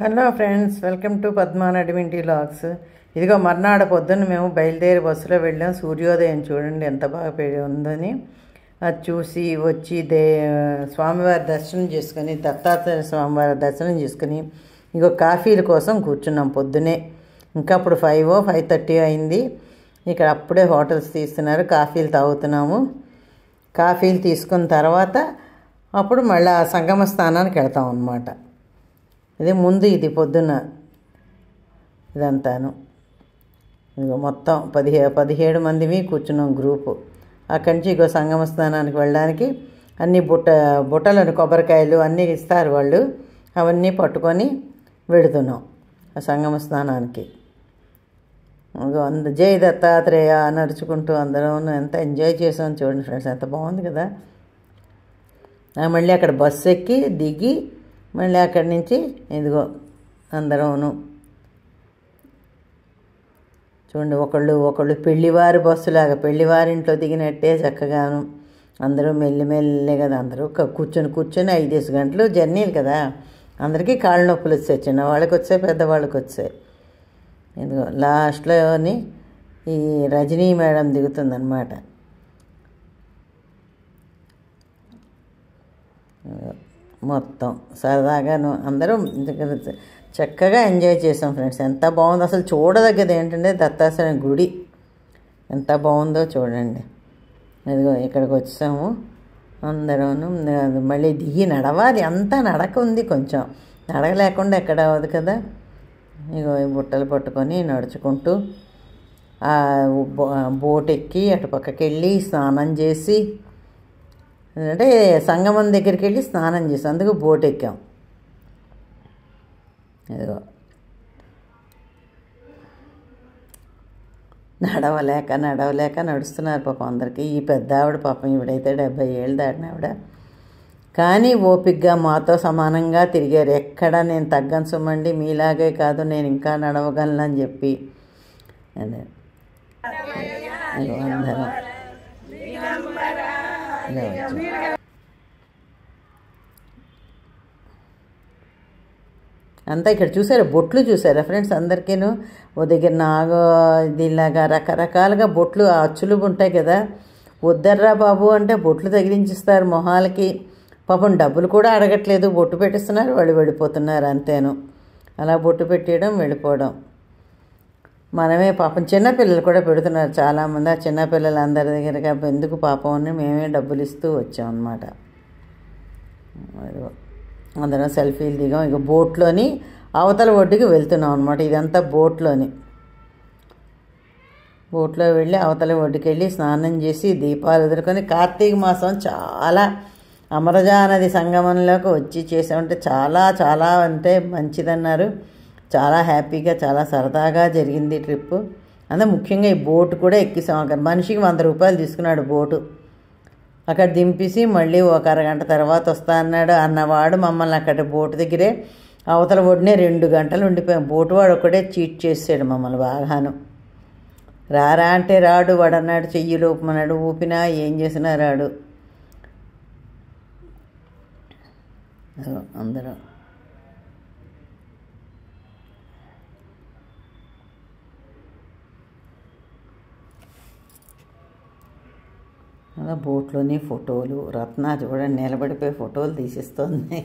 hello friends welcome to పద్మానడిమింటి logs ఇదిగో మర్నాడు పొద్దున్న మేము బయలుదేరి బస్సులో వెళ్ళాం సూర్యోదయం చూడండి ఎంత బాగా ఉందని అది చూసి వచ్చి దే స్వామివారి దర్శనం చేసుకుని దత్తాత్రేయ స్వామివారి దర్శనం చేసుకుని ఇగో కాఫీల కోసం కూర్చున్నాం పొద్దునే ఇంకా అప్పుడు ఫైవ్ ఫైవ్ థర్టీ అయింది ఇక్కడ అప్పుడే హోటల్స్ తీస్తున్నారు కాఫీలు తాగుతున్నాము కాఫీలు తీసుకున్న తర్వాత అప్పుడు మళ్ళీ ఆ సంగమ స్థానానికి వెళ్తాం అన్నమాట ఇది ముందు ఇది పొద్దున్న ఇదంతాను ఇదిగో మొత్తం పదిహే పదిహేడు మందివి కూర్చున్నాం గ్రూపు అక్కడి నుంచి ఇంకో సంగమ స్నానానికి వెళ్ళడానికి అన్ని బుట్ట బుట్టలను కొబ్బరికాయలు అన్నీ ఇస్తారు వాళ్ళు అవన్నీ పట్టుకొని వెడుతున్నాం ఆ సంగమ స్నానానికి అంద జై దత్తాత్రేయ నడుచుకుంటూ అందరం ఎంత ఎంజాయ్ చేసాం చూడండి ఫ్రెండ్స్ ఎంత బాగుంది కదా మళ్ళీ అక్కడ బస్సు ఎక్కి దిగి మళ్ళీ అక్కడి నుంచి ఇదిగో అందరూను చూడండి ఒకళ్ళు ఒకళ్ళు పెళ్లివారి బస్సులాగా పెళ్లివారింట్లో దిగినట్టే చక్కగాను అందరూ మెల్లిమెల్లే కదా అందరూ కూర్చొని కూర్చొని ఐదేసి గంటలు జర్నీలు కదా అందరికీ కాళ్ళ నొప్పులు వచ్చాయి చిన్నవాళ్ళకి వచ్చాయి పెద్దవాళ్ళకి వచ్చాయి ఇదిగో లాస్ట్లోని ఈ రజనీ మేడం దిగుతుందనమాట మొత్తం సరదాగాను అందరం చక్కగా ఎంజాయ్ చేసాం ఫ్రెండ్స్ ఎంత బాగుందో అసలు చూడదగ్గది ఏంటంటే దత్తాశ్రయం గుడి ఎంత బాగుందో చూడండి ఇదిగో ఇక్కడికి వచ్చాము అందరూ మళ్ళీ దిగి నడవాలి అంతా నడక ఉంది కొంచెం నడకలేకుండా ఎక్కడ అవ్వదు కదా ఇగో బుట్టలు పట్టుకొని నడుచుకుంటూ బోట్ ఎక్కి అటు పక్కకి వెళ్ళి స్నానం చేసి అంటే సంగమం దగ్గరికి వెళ్ళి స్నానం చేసాం అందుకు బోట్ ఎక్కాం ఏదో నడవలేక నడవలేక నడుస్తున్నారు పాపం అందరికీ ఈ పెద్ద ఆవిడ పాపం ఇవిడైతే డెబ్బై ఏళ్ళు దాటిన ఆవిడ కానీ ఓపిక్గా మాతో సమానంగా తిరిగారు ఎక్కడ నేను తగ్గను సుమ్మండి మీలాగే కాదు నేను ఇంకా నడవగలను అని చెప్పి అదే అందరం అంతా ఇక్కడ చూసారా బొట్లు చూసారా ఫ్రెండ్స్ అందరికీను ఓ దగ్గర నాగో దీనిలాగా రకరకాలుగా బొట్లు అచ్చులు ఉంటాయి కదా వద్దర్రా బాబు అంటే బొట్లు తగిలించిస్తారు మొహాలకి పాపం డబ్బులు కూడా అడగట్లేదు బొట్టు పెట్టిస్తున్నారు వాళ్ళు వెళ్ళిపోతున్నారు అంతేను అలా బొట్టు పెట్టేయడం వెళ్ళిపోవడం మనమే పాపం చిన్నపిల్లలు కూడా పెడుతున్నారు చాలామంది ఆ చిన్నపిల్లలు అందరి దగ్గరగా ఎందుకు పాపం అని మేమే డబ్బులు ఇస్తూ వచ్చామన్నమాట అందరం సెల్ఫీలు దిగాం ఇక బోట్లోని అవతల ఒడ్డుకి వెళ్తున్నాం అనమాట ఇదంతా బోట్లోని బోట్లో వెళ్ళి అవతల ఒడ్డుకి వెళ్ళి స్నానం చేసి దీపాలు ఎదుర్కొని కార్తీక మాసం చాలా అమరజా నది సంగమంలోకి వచ్చి చేసామంటే చాలా చాలా అంటే మంచిదన్నారు చాలా హ్యాపీగా చాలా సరదాగా జరిగింది ట్రిప్ అంటే ముఖ్యంగా ఈ బోటు కూడా ఎక్కిసాం అక్కడ మనిషికి వంద రూపాయలు తీసుకున్నాడు బోటు అక్కడ దింపేసి మళ్ళీ ఒక అరగంట తర్వాత వస్తా అన్నాడు అన్నవాడు మమ్మల్ని అక్కడ బోటు దగ్గరే అవతల ఒడినే రెండు గంటలు ఉండిపోయాం బోటు వాడు ఒకడే చీట్ చేసాడు మమ్మల్ని బాగాను రారా అంటే రాడు వాడన్నాడు చెయ్యి లోపమన్నాడు ఊపినా ఏం చేసినా రాడు అందరూ అలా బోట్లోనే ఫోటోలు రత్న చూడండి నిలబడిపోయి ఫోటోలు తీసిస్తుంది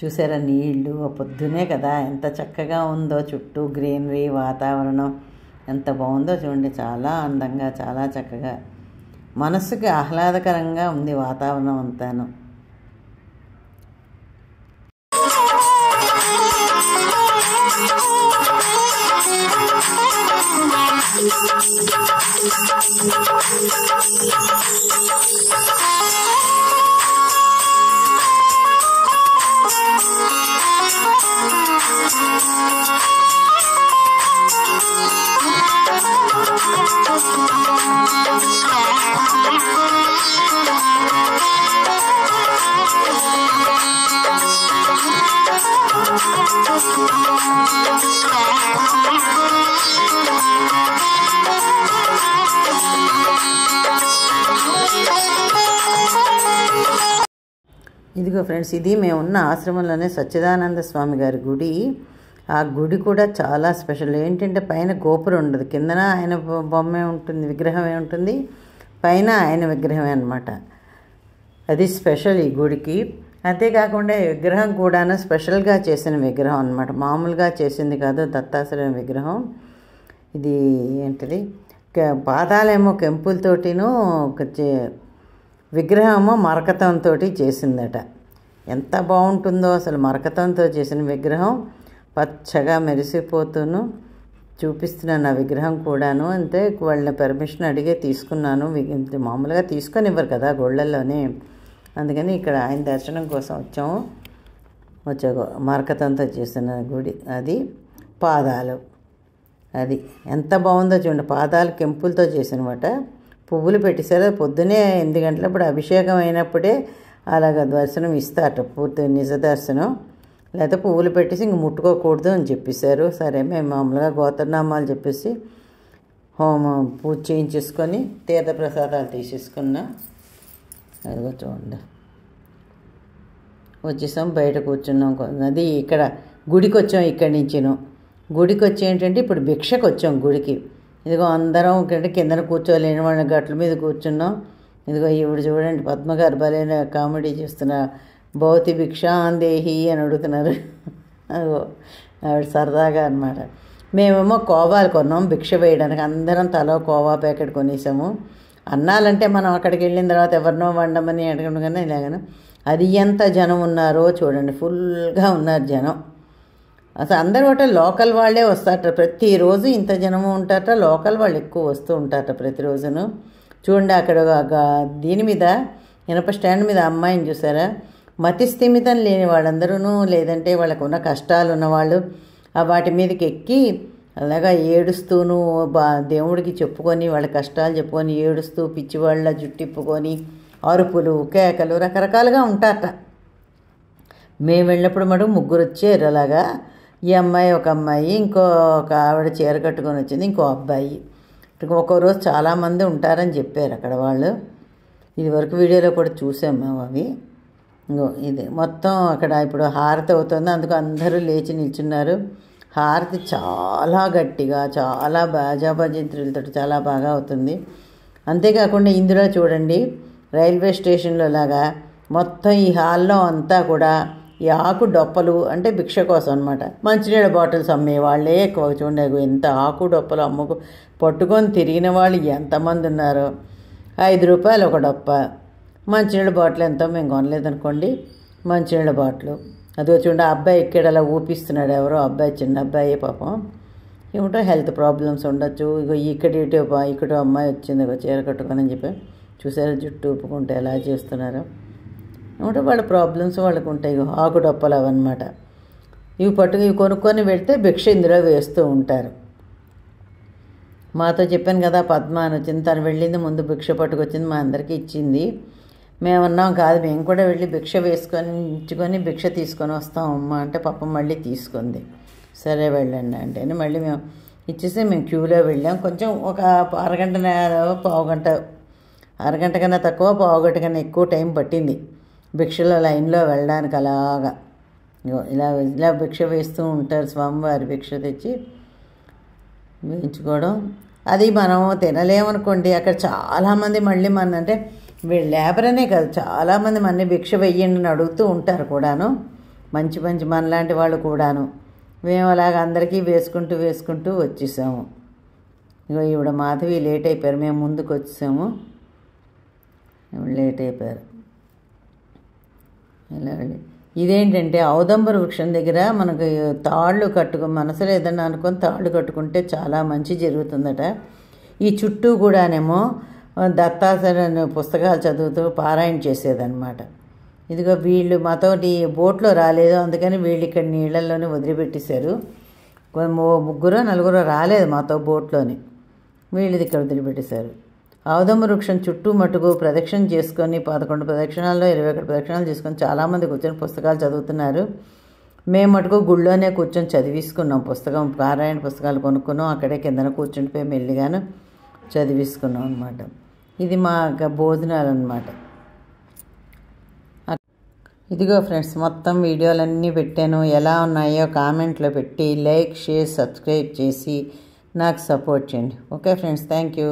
చూసారా నీళ్ళు పొద్దునే కదా ఎంత చక్కగా ఉందో చుట్టూ గ్రీనరీ వాతావరణం ఎంత బాగుందో చూడండి చాలా అందంగా చాలా చక్కగా మనసుకి ఆహ్లాదకరంగా ఉంది వాతావరణం అంతాను ఇదిగో ఫ్రెండ్స్ ఇది మేము ఉన్న ఆశ్రమంలోనే సచ్చిదానంద స్వామి గారి గుడి ఆ గుడి కూడా చాలా స్పెషల్ ఏంటంటే పైన గోపురం ఉండదు కిందన ఆయన బొమ్మే ఉంటుంది విగ్రహమే ఉంటుంది పైన ఆయన విగ్రహమే అనమాట అది స్పెషల్ ఈ గుడికి అంతేకాకుండా విగ్రహం కూడాను స్పెషల్గా చేసిన విగ్రహం అనమాట మామూలుగా చేసింది కాదు దత్తాశ్రయం విగ్రహం ఇది ఏంటిది పాదాలేమో కెంపులతోటిను విగ్రహము మరకతంతో చేసిందట ఎంత బాగుంటుందో అసలు మరకతంతో చేసిన విగ్రహం పచ్చగా మెరిసిపోతూను చూపిస్తున్నాను ఆ విగ్రహం కూడాను అంతే వాళ్ళని పర్మిషన్ అడిగే తీసుకున్నాను మామూలుగా తీసుకొని ఇవ్వరు కదా గోళ్ళల్లోనే అందుకని ఇక్కడ ఆయన దర్శనం కోసం వచ్చాము వచ్చాక మరకతంతో చేసిన గుడి అది పాదాలు అది ఎంత బాగుందో చూడండి పాదాలు కెంపులతో చేసినమాట పువ్వులు పెట్టేశారు పొద్దునే ఎనిమిది ఇప్పుడు అభిషేకం అయినప్పుడే అలాగ దర్శనం ఇస్తారట పూర్తి నిజ దర్శనం లేకపోతే పువ్వులు పెట్టేసి ఇంక ముట్టుకోకూడదు అని చెప్పేశారు సరే మేము మామూలుగా గోత్రనామాలు చెప్పేసి హోమం పూజ చేయించేసుకొని తీర్థప్రసాదాలు తీసేసుకున్నాం అదిగో చూడండి వచ్చేసాం బయట కూర్చున్నాం అది ఇక్కడ గుడికి వచ్చాం ఇక్కడి నుంచి గుడికి వచ్చి ఏంటంటే ఇప్పుడు భిక్షకు వచ్చాం గుడికి ఇదిగో అందరం ఇక్కడ కిందన కూర్చోలేని వాళ్ళ గట్ల మీద కూర్చున్నాం ఇదిగో ఇవిడు చూడండి పద్మగారు బలైన కామెడీ చేస్తున్న భౌతి భిక్ష అందేహి అని అడుగుతున్నారు అదిగో ఆవిడ సరదాగా అనమాట మేమేమో కోవాలు కొన్నాం భిక్ష వేయడానికి అందరం తలో కోవా ప్యాకెట్ కొనేసాము అన్నాలంటే మనం అక్కడికి వెళ్ళిన తర్వాత ఎవరినో వండమని అడగడం కానీ ఇలాగను అది ఎంత జనం ఉన్నారో చూడండి ఫుల్గా ఉన్నారు జనం అసలు అందరూ ఒకట లోకల్ వాళ్ళే వస్తారట ప్రతిరోజు ఇంత జనము ఉంటారట లోకల్ వాళ్ళు ఎక్కువ వస్తూ ఉంటారట ప్రతిరోజును చూడండి అక్కడ దీని మీద ఇనప స్టాండ్ మీద అమ్మాయిని చూసారా మతి స్థిమితం లేని వాళ్ళందరూ లేదంటే వాళ్ళకు ఉన్న కష్టాలు ఉన్నవాళ్ళు వాటి మీదకి ఎక్కి అలాగా ఏడుస్తూను బా దేవుడికి చెప్పుకొని వాళ్ళ కష్టాలు చెప్పుకొని ఏడుస్తూ పిచ్చివాళ్ళ జుట్టిప్పుకొని అరుపులు కేకలు రకరకాలుగా ఉంటారట మేము వెళ్ళినప్పుడు మటుకు ముగ్గురు వచ్చారు అలాగా ఈ అమ్మాయి ఒక అమ్మాయి ఇంకో ఒక ఆవిడ చీర కట్టుకొని వచ్చింది ఇంకో అబ్బాయి ఒక్కరోజు చాలామంది ఉంటారని చెప్పారు అక్కడ వాళ్ళు ఇది వరకు వీడియోలో కూడా చూసాము అవి ఇది మొత్తం అక్కడ ఇప్పుడు హారతి అవుతుంది అందుకు అందరూ లేచి నిల్చున్నారు హారతి చాలా గట్టిగా చాలా బాజాబజింత్రులతో చాలా బాగా అవుతుంది అంతేకాకుండా ఇందులో చూడండి రైల్వే స్టేషన్లో లాగా మొత్తం ఈ హాల్లో అంతా కూడా ఈ ఆకు డొప్పలు అంటే భిక్ష కోసం అనమాట మంచినీళ్ళ బాటిల్స్ అమ్మేవాళ్ళే ఎక్కువ చూడండి ఎంత ఆకు డొప్పలు అమ్ముకు పట్టుకొని తిరిగిన వాళ్ళు ఎంతమంది ఉన్నారో ఐదు రూపాయలు ఒక డొప్ప మంచినీళ్ళ బాటిల్ ఎంతో మేము కొనలేదనుకోండి మంచినీళ్ళ బాటిల్ అది చూడండి ఆ అబ్బాయి ఇక్కడ అలా ఊపిస్తున్నాడు ఎవరో అబ్బాయి చిన్న అబ్బాయి పాపం ఏమిటో హెల్త్ ప్రాబ్లమ్స్ ఉండొచ్చు ఇక ఇక్కడ ఇటు ఇక్కడ అమ్మాయి వచ్చింది ఇక చీర అని చెప్పి చూసారు జుట్టు ఊపుకుంటే ఎలా చేస్తున్నారు ఏమిటో వాళ్ళ ప్రాబ్లమ్స్ వాళ్ళకు ఉంటాయి ఆకు డొప్పలు అవన్నమాట ఇవి పట్టుకు ఇవి కొనుక్కొని పెడితే భిక్ష ఇందులో వేస్తూ ఉంటారు మాతో చెప్పాను కదా పద్మా అని వచ్చింది తను వెళ్ళింది ముందు భిక్ష పట్టుకొచ్చింది మా అందరికీ ఇచ్చింది మేమన్నాం కాదు మేము కూడా వెళ్ళి భిక్ష వేసుకొని భిక్ష తీసుకొని వస్తాం అమ్మ అంటే పాప మళ్ళీ తీసుకుంది సరే వెళ్ళండి అంటే మళ్ళీ మేము ఇచ్చేసి మేము క్యూలో వెళ్ళాం కొంచెం ఒక అరగంట పావు గంట అరగంట కన్నా తక్కువ పావు గంట కన్నా ఎక్కువ టైం పట్టింది భిక్షలో లైన్లో వెళ్ళడానికి అలాగా ఇలా ఇలా భిక్ష వేస్తూ ఉంటారు స్వామివారి భిక్ష తెచ్చి వేయించుకోవడం అది మనం తినలేమనుకోండి అక్కడ చాలామంది మళ్ళీ మన అంటే వీళ్ళు లేబర్ అనే కాదు చాలామంది మన భిక్ష వెయ్యండి అని అడుగుతూ ఉంటారు కూడాను మంచి మంచి మనలాంటి వాళ్ళు కూడాను మేము అలాగ అందరికీ వేసుకుంటూ వేసుకుంటూ వచ్చేసాము ఇగో ఈవిడ మాధవి లేట్ అయిపోయారు మేము ముందుకు వచ్చేసాము లేట్ అయిపోయారు ఇలా ఇదేంటంటే ఔదంబర వృక్షం దగ్గర మనకు తాళ్ళు కట్టుకు మనసులో ఏదన్నా అనుకొని తాళ్ళు కట్టుకుంటే చాలా మంచి జరుగుతుందట ఈ చుట్టూ కూడానేమో దత్తాత్రేయ పుస్తకాలు చదువుతూ పారాయణ చేసేదనమాట ఇదిగో వీళ్ళు మాతోటి బోట్లో రాలేదు అందుకని వీళ్ళు ఇక్కడ నీళ్ళల్లోనే వదిలిపెట్టేశారు ముగ్గురో నలుగురో రాలేదు మాతో బోట్లోని వీళ్ళది ఇక్కడ వదిలిపెట్టేశారు ఆవుదమ్మ వృక్షం చుట్టూ మటుకు ప్రదక్షిణ చేసుకొని పదకొండు ప్రదక్షిణాల్లో ఇరవై ఒకటి ప్రదక్షిణాలు చేసుకొని చాలామంది కూర్చొని పుస్తకాలు చదువుతున్నారు మేము మటుకు గుళ్ళోనే కూర్చొని చదివిసుకున్నాం పుస్తకం పారాయణ పుస్తకాలు కొనుక్కున్నాం అక్కడే కిందన కూర్చుంటే మెల్లిగాను చదివిసుకున్నాం అనమాట ఇది మా భోజనాలు అనమాట ఇదిగో ఫ్రెండ్స్ మొత్తం వీడియోలన్నీ పెట్టాను ఎలా ఉన్నాయో కామెంట్లో పెట్టి లైక్ షేర్ సబ్స్క్రైబ్ చేసి నాకు సపోర్ట్ చేయండి ఓకే ఫ్రెండ్స్ థ్యాంక్ యూ